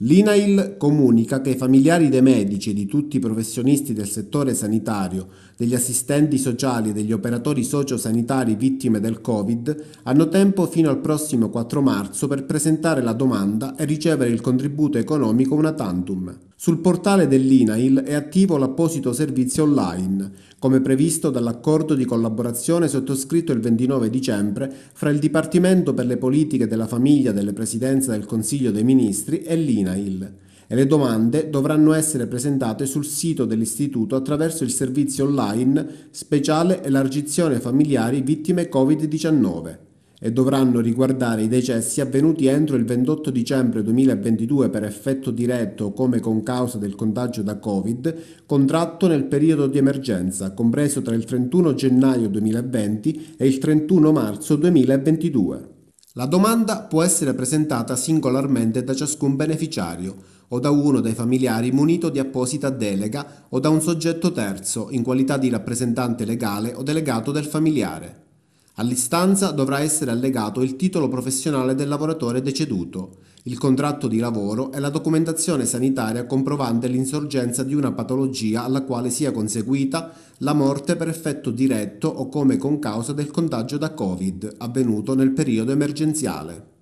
L'INAIL comunica che i familiari dei medici e di tutti i professionisti del settore sanitario, degli assistenti sociali e degli operatori sociosanitari vittime del Covid hanno tempo fino al prossimo 4 marzo per presentare la domanda e ricevere il contributo economico una tantum. Sul portale dell'INAIL è attivo l'apposito servizio online, come previsto dall'accordo di collaborazione sottoscritto il 29 dicembre fra il Dipartimento per le politiche della famiglia delle Presidenze del Consiglio dei Ministri e l'INAIL. E le domande dovranno essere presentate sul sito dell'Istituto attraverso il servizio online speciale Elargizione familiari vittime Covid-19 e dovranno riguardare i decessi avvenuti entro il 28 dicembre 2022 per effetto diretto come con causa del contagio da Covid, contratto nel periodo di emergenza, compreso tra il 31 gennaio 2020 e il 31 marzo 2022. La domanda può essere presentata singolarmente da ciascun beneficiario o da uno dei familiari munito di apposita delega o da un soggetto terzo in qualità di rappresentante legale o delegato del familiare. All'istanza dovrà essere allegato il titolo professionale del lavoratore deceduto, il contratto di lavoro e la documentazione sanitaria comprovante l'insorgenza di una patologia alla quale sia conseguita la morte per effetto diretto o come con causa del contagio da Covid avvenuto nel periodo emergenziale.